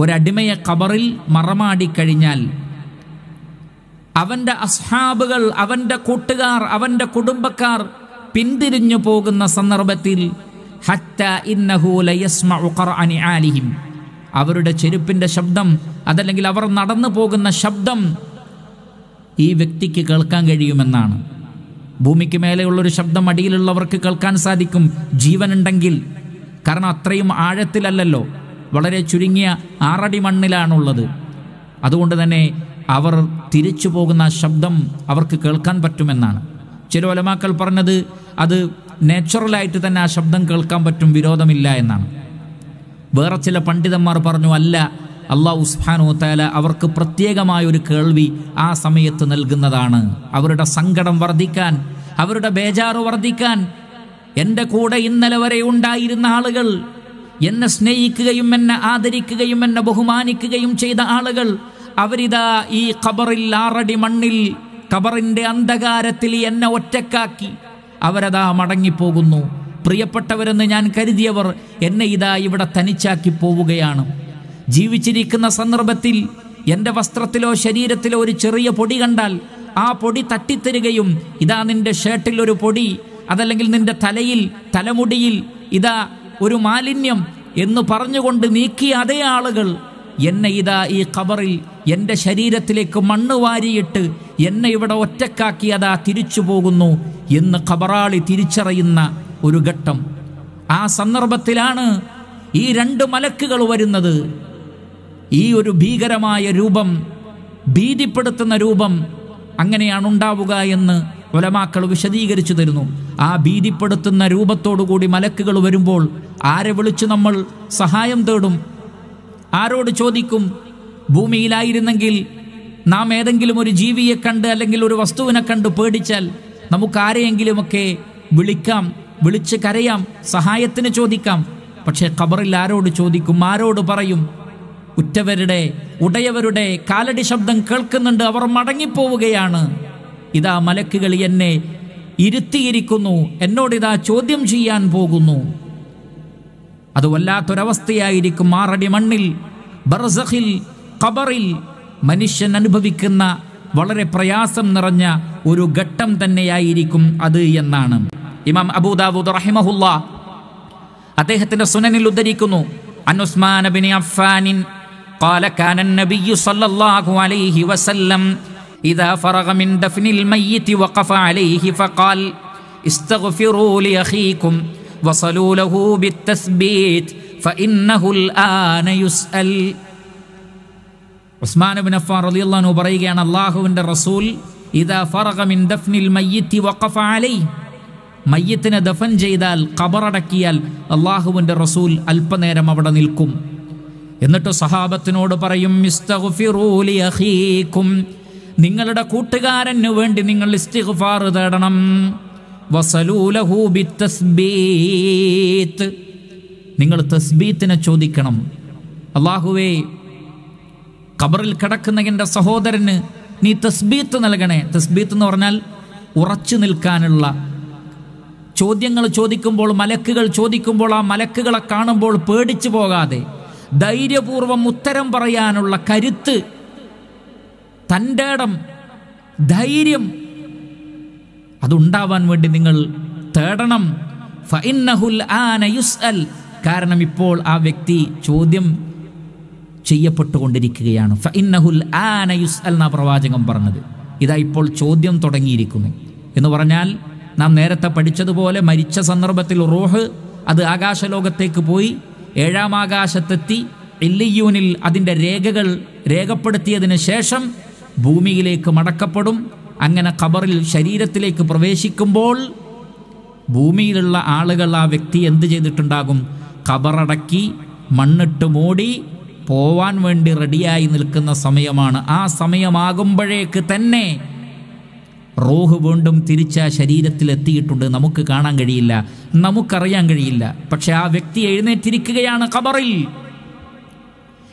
ഒരടിമയെ കബറിൽ മറമാടിക്കഴിഞ്ഞാൽ അവൻ്റെ അസ്ഹാബുകൾ അവൻ്റെ കൂട്ടുകാർ അവൻ്റെ കുടുംബക്കാർ പിന്തിരിഞ്ഞു പോകുന്ന സന്ദർഭത്തിൽ ആലിഹിം അവരുടെ ചെരുപ്പിൻ്റെ ശബ്ദം അതല്ലെങ്കിൽ അവർ നടന്നു പോകുന്ന ശബ്ദം ഈ വ്യക്തിക്ക് കേൾക്കാൻ കഴിയുമെന്നാണ് ഭൂമിക്ക് മേലെയുള്ളൊരു ശബ്ദം അടിയിലുള്ളവർക്ക് കേൾക്കാൻ സാധിക്കും ജീവനുണ്ടെങ്കിൽ കാരണം അത്രയും ആഴത്തിലല്ലോ വളരെ ചുരുങ്ങിയ ആറടി മണ്ണിലാണുള്ളത് അതുകൊണ്ട് തന്നെ അവർ തിരിച്ചു പോകുന്ന ശബ്ദം അവർക്ക് കേൾക്കാൻ പറ്റുമെന്നാണ് ചില ഒലമാക്കൾ പറഞ്ഞത് അത് നാച്ചുറലായിട്ട് തന്നെ ആ ശബ്ദം കേൾക്കാൻ പറ്റും വിരോധമില്ല എന്നാണ് വേറെ ചില പണ്ഡിതന്മാർ പറഞ്ഞു അല്ല അള്ളാഹു താല അവർക്ക് പ്രത്യേകമായ ഒരു കേൾവി ആ സമയത്ത് നൽകുന്നതാണ് അവരുടെ സങ്കടം വർദ്ധിക്കാൻ അവരുടെ ബേജാറ് വർദ്ധിക്കാൻ എൻ്റെ കൂടെ ഇന്നലെ വരെ ഉണ്ടായിരുന്ന ആളുകൾ എന്നെ സ്നേഹിക്കുകയും എന്നെ ആദരിക്കുകയും എന്നെ ബഹുമാനിക്കുകയും ചെയ്ത ആളുകൾ അവരിതാ ഈ ഖബറിൽ ആറടി മണ്ണിൽ ഖബറിൻ്റെ അന്ധകാരത്തിൽ എന്നെ ഒറ്റക്കാക്കി അവരതാ മടങ്ങിപ്പോകുന്നു പ്രിയപ്പെട്ടവരെന്ന് ഞാൻ കരുതിയവർ എന്നെ ഇതാ ഇവിടെ തനിച്ചാക്കി പോവുകയാണ് ജീവിച്ചിരിക്കുന്ന സന്ദർഭത്തിൽ എൻ്റെ വസ്ത്രത്തിലോ ശരീരത്തിലോ ഒരു ചെറിയ പൊടി കണ്ടാൽ ആ പൊടി തട്ടിത്തരുകയും ഇതാ നിൻ്റെ ഷർട്ടിൽ ഒരു പൊടി അതല്ലെങ്കിൽ നിൻ്റെ തലയിൽ തലമുടിയിൽ ഇതാ ഒരു മാലിന്യം എന്ന് പറഞ്ഞുകൊണ്ട് നീക്കിയ അതേ ആളുകൾ എന്നെ ഇതാ ഈ കബറിൽ എൻ്റെ ശരീരത്തിലേക്ക് മണ്ണ് വാരിയിട്ട് എന്നെ ഇവിടെ ഒറ്റക്കാക്കി അതാ തിരിച്ചു പോകുന്നു എന്ന് ഖബറാളി തിരിച്ചറിയുന്ന ഒരു ഘട്ടം ആ സന്ദർഭത്തിലാണ് ഈ രണ്ട് മലക്കുകൾ വരുന്നത് ഈ ഒരു ഭീകരമായ രൂപം ഭീതിപ്പെടുത്തുന്ന രൂപം അങ്ങനെയാണ് ഉണ്ടാവുക എന്ന് ഒലമാക്കൾ വിശദീകരിച്ചു തരുന്നു ആ ഭീതിപ്പെടുത്തുന്ന രൂപത്തോടുകൂടി മലക്കുകൾ വരുമ്പോൾ ആരെ വിളിച്ചു നമ്മൾ സഹായം തേടും ആരോട് ചോദിക്കും ഭൂമിയിലായിരുന്നെങ്കിൽ നാം ഏതെങ്കിലും ഒരു ജീവിയെ കണ്ട് അല്ലെങ്കിൽ ഒരു വസ്തുവിനെ കണ്ട് പേടിച്ചാൽ നമുക്ക് ആരെയെങ്കിലുമൊക്കെ വിളിക്കാം വിളിച്ച് കരയാം സഹായത്തിന് ചോദിക്കാം പക്ഷേ ഖബറിൽ ആരോട് ചോദിക്കും ആരോട് പറയും ഉറ്റവരുടെ ഉടയവരുടെ കാലടി ശബ്ദം കേൾക്കുന്നുണ്ട് അവർ മടങ്ങിപ്പോവുകയാണ് ഇതാ മലക്കുകൾ എന്നെ ഇരുത്തിയിരിക്കുന്നു എന്നോടിതാ ചോദ്യം ചെയ്യാൻ പോകുന്നു അത് വല്ലാത്തൊരവസ്ഥയായിരിക്കും ആറടി മണ്ണിൽ ബർസഖിൽ ഖബറിൽ മനുഷ്യൻ അനുഭവിക്കുന്ന വളരെ പ്രയാസം നിറഞ്ഞ ഒരു ഘട്ടം തന്നെയായിരിക്കും അത് എന്നാണ് ഇമാം അബൂദാബൂദ് റഹിമഹുല്ല അദ്ദേഹത്തിന്റെ സുനനിൽ ഉദ്ധരിക്കുന്നു അനുസ്മാൻ അഫാനിൻ قال كان النبي صلى الله عليه وسلم إذا فرغ من دفن الميت وقف عليه فقال استغفروا لأخيكم وصلوا له بالتثبيت فإنه الآن يسأل ഉസ്മാൻ ബിൻ അഫ്ഫാൻ റളിയല്ലാഹു പറയുകയാണ് അള്ളാഹുവിൻ്റെ റസൂൽ ഇദാ ഫറഗ മിൻ ദഫ്നിൽ മയ്യിത്തി വഖഫ അലൈ മയ്യത്തിനെ ദഫൻ ചെയ്താൽ കബറടക്കിയാൽ അള്ളാഹുവിൻ്റെ റസൂൽ അല്പനേരം അവിടെ നിൽക്കും എന്നിട്ട് സഹാബത്തിനോട് പറയും നിങ്ങളുടെ കൂട്ടുകാരന് വേണ്ടി നിങ്ങൾ ഇസ്തിഗ്ഫാർ തേടണം വസലൂലഹു ബി തസ്ബീത്ത് നിങ്ങൾ തസ്ബീത്തിനെ ചോദിക്കണം അള്ളാഹുവേ കബറിൽ കിടക്കുന്ന എൻ്റെ സഹോദരന് നീ തസ്ബീത്ത് നൽകണേ തസ്ബീത്ത് എന്ന് പറഞ്ഞാൽ ഉറച്ചു നിൽക്കാനുള്ള ചോദ്യങ്ങൾ ചോദിക്കുമ്പോൾ മലക്കുകൾ ചോദിക്കുമ്പോൾ ആ മലക്കുകളെ കാണുമ്പോൾ പേടിച്ചു പോകാതെ ധൈര്യപൂർവം ഉത്തരം പറയാനുള്ള കരുത്ത് തൻ്റെ ഇടം ധൈര്യം അതുണ്ടാവാൻ വേണ്ടി നിങ്ങൾ തേടണം ഫഇന്നഹുൽ ആന യുസ്അൽ കാരണം ഇപ്പോൾ ആ വ്യക്തി ചോദ്യം ചെയ്യപ്പെട്ടുകൊണ്ടിരിക്കുകയാണ് ഫഇന്നഹുൽ ആന യുസ്അൽ എന്ന പ്രവാചകം പറഞ്ഞത് ഇതാ ഇപ്പോൾ ചോദ്യം തുടങ്ങിയിരിക്കുന്നു എന്ന് പറഞ്ഞാൽ നാം നേരത്തെ പഠിച്ചതുപോലെ മരിച്ച സന്ദർഭത്തിൽ റോഹ് അത് ആകാശലോകത്തേക്ക് പോയി ഏഴാം ആകാശത്തെത്തി എല്ലിയൂനിൽ അതിൻ്റെ രേഖകൾ രേഖപ്പെടുത്തിയതിന് ശേഷം ഭൂമിയിലേക്ക് മടക്കപ്പെടും അങ്ങനെ ഖബറിൽ ശരീരത്തിലേക്ക് പ്രവേശിക്കുമ്പോൾ ഭൂമിയിലുള്ള ആളുകൾ ആ വ്യക്തി എന്ത് ചെയ്തിട്ടുണ്ടാകും ഖബറടക്കി മണ്ണിട്ട് മൂടി പോവാൻ വേണ്ടി റെഡിയായി നിൽക്കുന്ന സമയമാണ് ആ സമയമാകുമ്പോഴേക്ക് തന്നെ റോഹ് വീണ്ടും തിരിച്ച ശരീരത്തിൽ എത്തിയിട്ടുണ്ട് നമുക്ക് കാണാൻ കഴിയില്ല നമുക്കറിയാൻ കഴിയില്ല പക്ഷെ ആ വ്യക്തി എഴുന്നേറ്റിരിക്കുകയാണ് ഖബറിൽ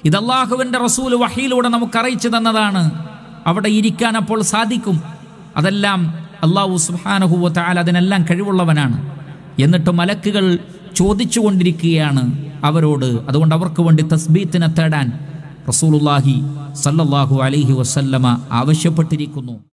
ഇത് റസൂൽ വഹിയിലൂടെ നമുക്ക് അറിയിച്ചു തന്നതാണ് അവിടെ ഇരിക്കാൻ അപ്പോൾ സാധിക്കും അതെല്ലാം അള്ളാഹു സുഹാനഹുവത്താൽ അതിനെല്ലാം കഴിവുള്ളവനാണ് എന്നിട്ട് മലക്കുകൾ ചോദിച്ചു കൊണ്ടിരിക്കുകയാണ് അവരോട് അതുകൊണ്ട് അവർക്ക് വേണ്ടി തസ്ബീത്തിനെ തേടാൻ റസൂലുല്ലാഹി സല്ലാഹു അലൈഹി വസല്ലമ ആവശ്യപ്പെട്ടിരിക്കുന്നു